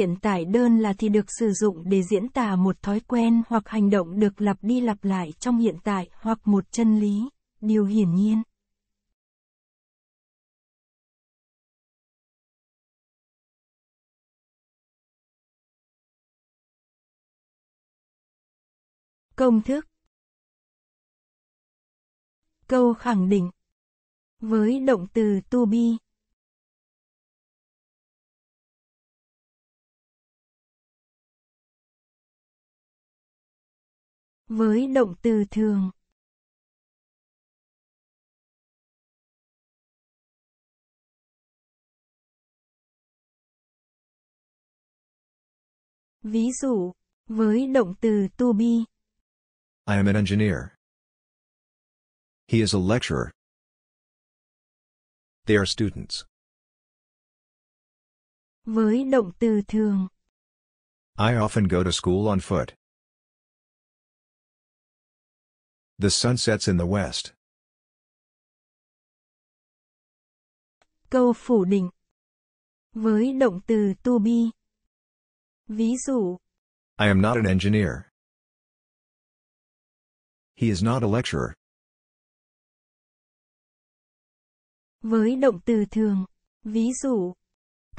Hiện tại đơn là thì được sử dụng để diễn tả một thói quen hoặc hành động được lặp đi lặp lại trong hiện tại hoặc một chân lý, điều hiển nhiên. Công thức Câu khẳng định Với động từ to be Với động từ thường Ví dụ, với động từ to be. I am an engineer. He is a lecturer. They are students. Với động từ thường. I often go to school on foot. The sun sets in the west. Câu phủ định với động từ to be. Ví dụ I am not an engineer. He is not a lecturer. Với động từ thường, ví dụ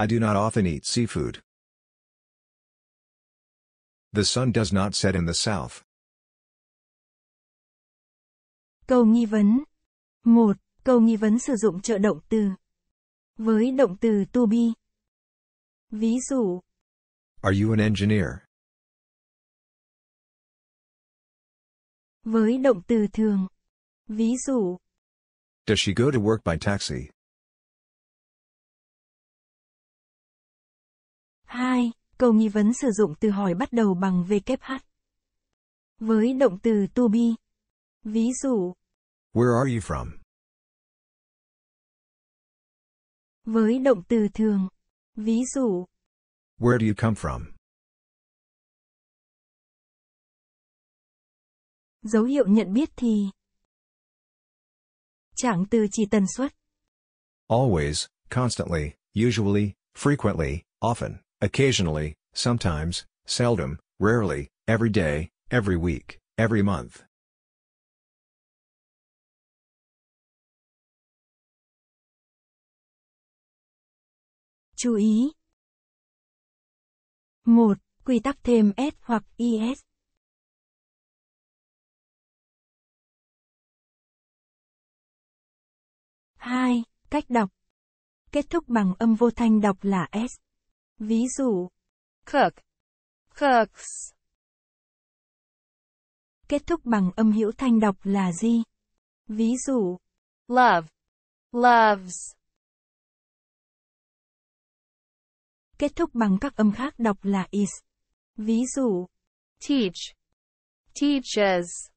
I do not often eat seafood. The sun does not set in the south. Câu nghi vấn. 1. Câu nghi vấn sử dụng trợ động từ. Với động từ to be. Ví dụ. Are you an engineer? Với động từ thường. Ví dụ. Does she go to work by taxi? 2. Câu nghi vấn sử dụng từ hỏi bắt đầu bằng VH. Với động từ to be. Ví dụ. Where are you from? Với động từ thường. Ví dụ. Where do you come from? Dấu hiệu nhận biết thì. Trạng từ chỉ tần suất. Always, constantly, usually, frequently, often, occasionally, sometimes, seldom, rarely, every day, every week, every month. chú ý. 1. Quy tắc thêm S hoặc IS. hai Cách đọc. Kết thúc bằng âm vô thanh đọc là S. Ví dụ. Cook. Cooks. Kết thúc bằng âm hữu thanh đọc là gì? Ví dụ. Love. Loves. kết thúc bằng các âm khác đọc là is. Ví dụ, teach, teachers,